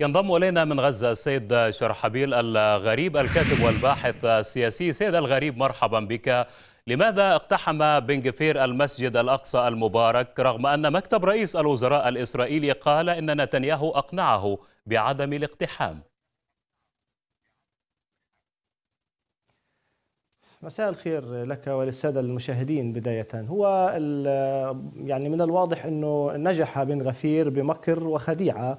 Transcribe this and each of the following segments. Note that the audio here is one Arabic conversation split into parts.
ينضم إلينا من غزة السيد شرحبيل الغريب الكاتب والباحث السياسي سيد الغريب مرحبا بك لماذا اقتحم بن جفير المسجد الأقصى المبارك رغم أن مكتب رئيس الوزراء الإسرائيلي قال إن نتنياهو أقنعه بعدم الاقتحام مساء الخير لك وللساده المشاهدين بدايه هو يعني من الواضح انه نجح بن غفير بمكر وخديعه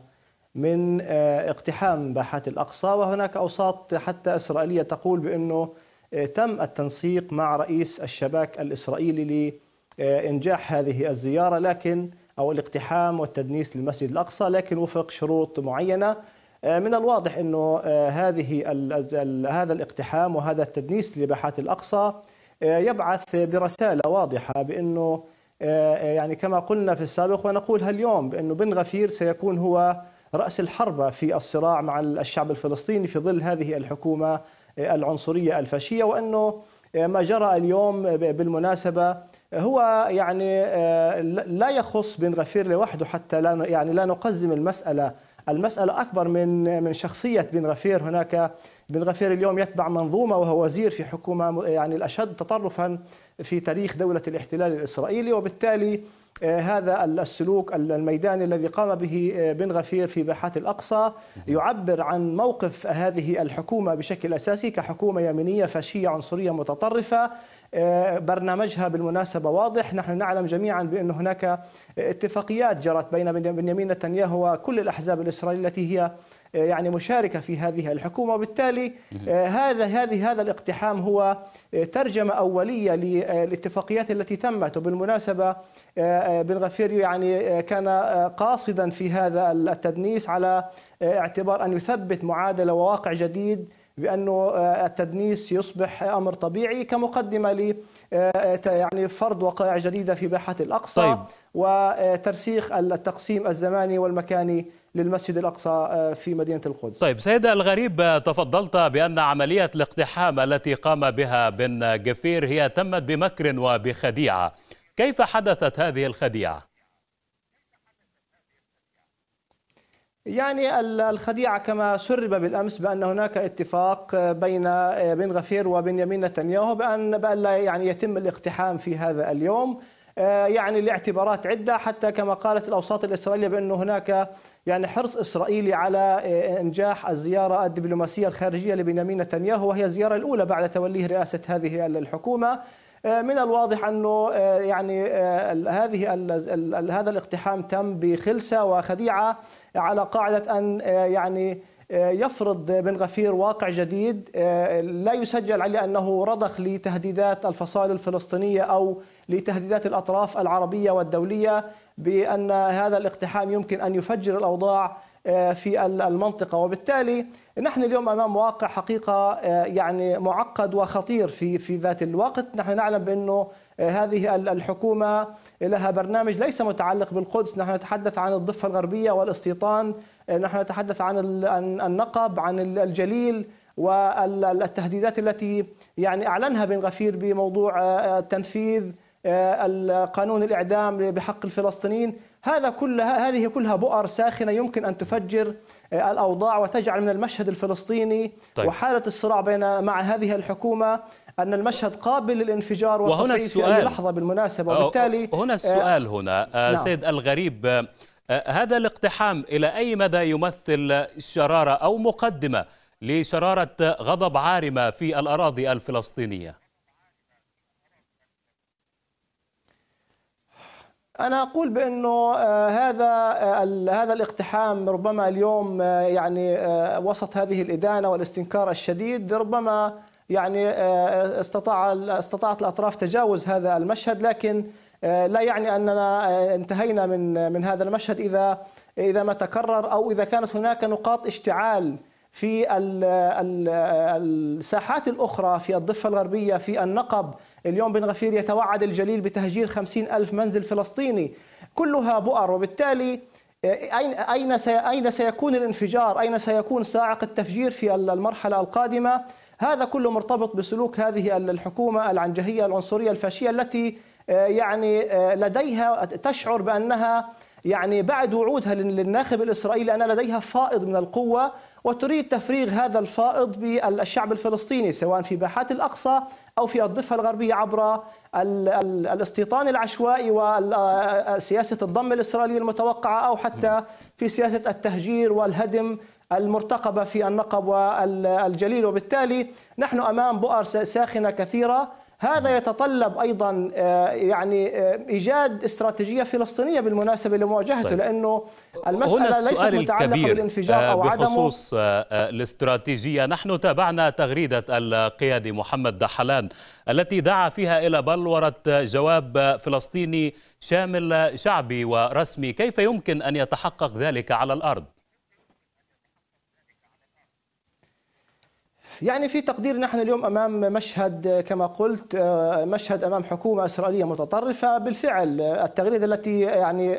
من آه، اقتحام باحات الأقصى وهناك أوساط حتى إسرائيلية تقول بأنه آه، تم التنسيق مع رئيس الشباك الإسرائيلي لإنجاح هذه الزيارة لكن أو الاقتحام والتدنيس للمسجد الأقصى لكن وفق شروط معينة آه، من الواضح أنه هذه هذا الاقتحام وهذا التدنيس لباحات الأقصى يبعث برسالة واضحة بأنه يعني كما قلنا في السابق ونقولها اليوم بأنه بن غفير سيكون هو رأس الحربة في الصراع مع الشعب الفلسطيني في ظل هذه الحكومة آه، العنصرية الفاشية وأنه آه، ما جرى اليوم بالمناسبة هو يعني آه، لا يخص بن غفير لوحده حتى لا يعني لا نقزم المسألة المسألة أكبر من من شخصية بن غفير هناك بن غفير اليوم يتبع منظومة وهو وزير في حكومة يعني الأشد تطرفا في تاريخ دولة الاحتلال الإسرائيلي وبالتالي آه، هذا السلوك الميداني الذي قام به آه، بن غفير في باحات الأقصى يعبر عن موقف هذه الحكومة بشكل أساسي كحكومة يمينية فاشية عنصرية متطرفة آه، برنامجها بالمناسبة واضح نحن نعلم جميعا بأن هناك اتفاقيات جرت بين بنيامين نتنياهو وكل الأحزاب الإسرائيلية التي هي آه، يعني مشاركه في هذه الحكومه وبالتالي آه، هذا هذه هذا الاقتحام هو آه، ترجمه اوليه للاتفاقيات التي تمت وبالمناسبه بن غفير يعني كان قاصدا في هذا التدنيس على اعتبار ان يثبت معادله وواقع جديد بانه التدنيس يصبح امر طبيعي كمقدمه ل يعني فرض وقائع جديده في باحه الاقصى طيب. وترسيخ التقسيم الزماني والمكاني للمسجد الأقصى آه، في مدينة القدس طيب سيد الغريب تفضلت بأن عملية الاقتحام التي قام بها بن جفير هي تمت بمكر وبخديعة كيف حدثت هذه الخديعة؟ يعني الخديعة كما سرب بالأمس بأن هناك اتفاق آه، بين آه، بن غفير وبنيامين نتنياهو بأن بأن لا يعني يتم الاقتحام في هذا اليوم آه، يعني لاعتبارات عدة حتى كما قالت الأوساط الإسرائيلية بانه هناك يعني حرص إسرائيلي على آه، إنجاح الزيارة الدبلوماسية الخارجية لبنيامين نتنياهو وهي الزيارة الأولى بعد توليه رئاسة هذه الحكومة آه، من الواضح انه يعني هذه هذا الاقتحام تم بخلسه وخديعه على قاعده ان يعني يفرض بن غفير واقع جديد لا يسجل عليه انه رضخ لتهديدات الفصائل الفلسطينيه او لتهديدات الأطراف العربية والدولية بأن هذا الاقتحام يمكن أن يفجر الأوضاع آه، في المنطقة وبالتالي نحن اليوم أمام واقع حقيقة آه، يعني معقد وخطير في في ذات الوقت نحن نعلم بأنه آه، هذه الحكومة لها برنامج ليس متعلق بالقدس نحن نتحدث عن الضفة الغربية والاستيطان نحن نتحدث عن النقب عن الجليل والتهديدات التي يعني أعلنها بن غفير بموضوع تنفيذ آه، قانون الإعدام بحق الفلسطينيين هذا كلها هذه كلها بؤر ساخنة يمكن أن تفجر آه، الأوضاع وتجعل من المشهد الفلسطيني طيب. وحالة الصراع بين مع هذه الحكومة أن المشهد قابل للانفجار وهنا السؤال في أي لحظة بالمناسبة وبالتالي هنا آه، السؤال هنا نعم. سيد الغريب هذا الاقتحام إلى أي مدى يمثل شرارة أو مقدمة لشرارة غضب عارمة في الأراضي الفلسطينية؟ انا اقول بانه آه، هذا آه، هذا الاقتحام ربما اليوم آه، يعني وسط هذه الادانه والاستنكار الشديد ربما يعني استطاع استطاعت الاطراف تجاوز هذا المشهد لكن لا يعني اننا انتهينا من من هذا المشهد اذا اذا ما تكرر او اذا كانت هناك نقاط اشتعال في الساحات الأخرى في الضفة الغربية في النقب اليوم بن غفير يتوعد الجليل بتهجير خمسين ألف منزل فلسطيني كلها بؤر وبالتالي آه، أين أين سيكون الانفجار؟ أين سيكون صاعق التفجير في المرحلة القادمة؟ هذا كله مرتبط بسلوك هذه الحكومة العنجهية العنصرية الفاشية التي آه، يعني آه، لديها تشعر بأنها يعني بعد وعودها للناخب الإسرائيلي أن لديها فائض من القوة وتريد تفريغ هذا الفائض بالشعب الفلسطيني سواء في باحات الأقصى أو في الضفة الغربية عبر الاستيطان العشوائي وسياسة الضم الإسرائيلي المتوقعة أو حتى في سياسة التهجير والهدم المرتقبة في النقب والجليل وبالتالي نحن أمام بؤر ساخنة كثيرة هذا يتطلب ايضا آه، يعني آه، ايجاد استراتيجيه فلسطينيه بالمناسبه لمواجهته طيب. لانه المساله هنا السؤال ليست متعلقه الكبير آه، بالانفجار او عدمه بخصوص الاستراتيجيه نحن تابعنا تغريده القيادي محمد دحلان التي دعا فيها الى بلوره جواب فلسطيني شامل شعبي ورسمي كيف يمكن ان يتحقق ذلك على الارض يعني في تقدير نحن اليوم امام مشهد كما قلت آه، مشهد امام حكومه اسرائيليه متطرفه بالفعل آه، التغريده التي آه، يعني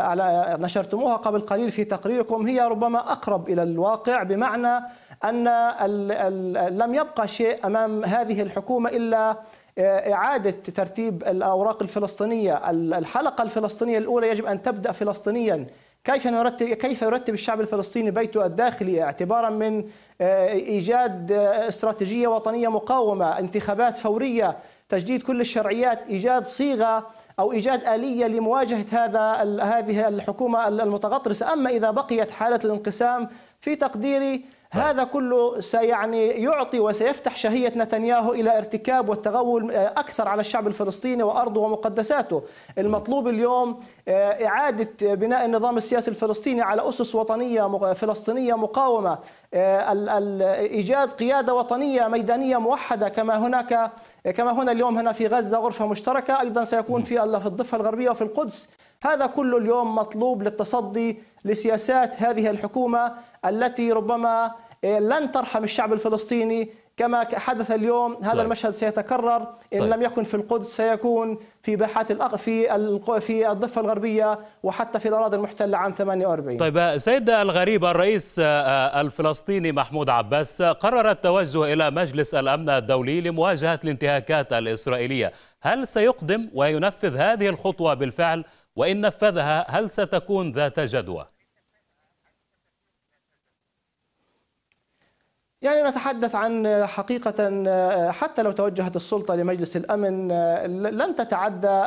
على نشرتموها قبل قليل في تقريركم هي ربما اقرب الى الواقع بمعنى ان لم يبقى شيء امام هذه الحكومه الا إعادة ترتيب الأوراق الفلسطينية الحلقة الفلسطينية الأولى يجب أن تبدأ فلسطينيا كيف نرتب كيف يرتب الشعب الفلسطيني بيته الداخلي اعتبارا من آه، ايجاد آه، استراتيجيه وطنيه مقاومه، انتخابات فوريه، تجديد كل الشرعيات، ايجاد صيغه او ايجاد اليه لمواجهه هذا هذه الحكومه المتغطرسه، اما اذا بقيت حاله الانقسام في تقديري طيب. هذا كله سيعني يعطي وسيفتح شهية نتنياهو إلى ارتكاب والتغول آه، أكثر على الشعب الفلسطيني وأرضه ومقدساته المطلوب اليوم آه، إعادة آه، بناء النظام السياسي الفلسطيني على أسس وطنية فلسطينية مقاومة ايجاد قياده وطنيه ميدانيه موحده كما هناك كما هنا اليوم هنا في غزه غرفه مشتركه ايضا سيكون في في الضفه الغربيه وفي القدس هذا كله اليوم مطلوب للتصدي لسياسات هذه الحكومه التي ربما إيه، لن ترحم الشعب الفلسطيني كما حدث اليوم هذا طيب. المشهد سيتكرر ان طيب. لم يكن في القدس سيكون في باحات الأق... في في الضفه الغربيه وحتى في الاراضي المحتله عام 48 طيب سيد الغريب الرئيس آه، آه، الفلسطيني محمود عباس آه، قرر التوجه الى مجلس الامن الدولي لمواجهه الانتهاكات الاسرائيليه هل سيقدم وينفذ هذه الخطوه بالفعل وان نفذها هل ستكون ذات جدوى يعني نتحدث عن حقيقة حتى لو توجهت السلطة لمجلس الأمن لن تتعدى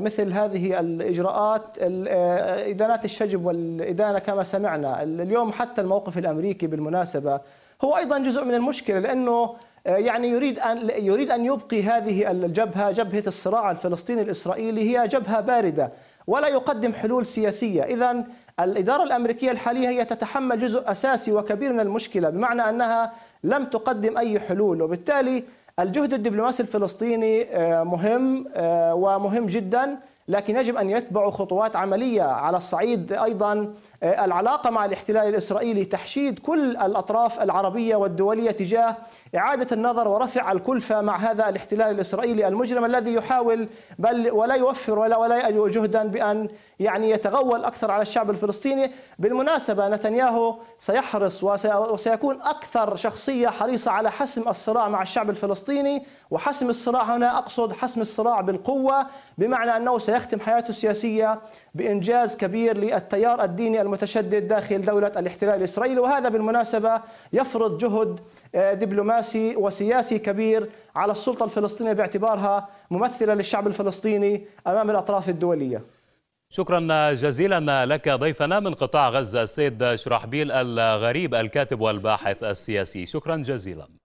مثل هذه الإجراءات إدانات الشجب والإدانة كما سمعنا اليوم حتى الموقف الأمريكي بالمناسبة هو أيضا جزء من المشكلة لأنه يعني يريد أن يريد أن يبقي هذه الجبهة جبهة الصراع الفلسطيني الإسرائيلي هي جبهة باردة ولا يقدم حلول سياسية إذا الإدارة الأمريكية الحالية هي تتحمل جزء أساسي وكبير من المشكلة بمعنى أنها لم تقدم أي حلول وبالتالي الجهد الدبلوماسي الفلسطيني آه، مهم آه، ومهم جدا لكن يجب أن يتبعوا خطوات عملية على الصعيد أيضا آه، العلاقة مع الاحتلال الإسرائيلي تحشيد كل الأطراف العربية والدولية تجاه إعادة النظر ورفع الكلفة مع هذا الاحتلال الإسرائيلي المجرم الذي يحاول بل ولا يوفر ولا ولا جهدا بأن يعني يتغول أكثر على الشعب الفلسطيني بالمناسبة نتنياهو سيحرص وسيكون أكثر شخصية حريصة على حسم الصراع مع الشعب الفلسطيني وحسم الصراع هنا أقصد حسم الصراع بالقوة بمعنى أنه سيختم حياته السياسية بإنجاز كبير للتيار الديني المتشدد داخل دولة الاحتلال الإسرائيلي وهذا بالمناسبة يفرض جهد آه، دبلوماسي وسياسي كبير على السلطة الفلسطينية باعتبارها ممثلة للشعب الفلسطيني أمام الأطراف الدولية شكرا جزيلا لك ضيفنا من قطاع غزة السيد شرحبيل الغريب الكاتب والباحث السياسي شكرا جزيلا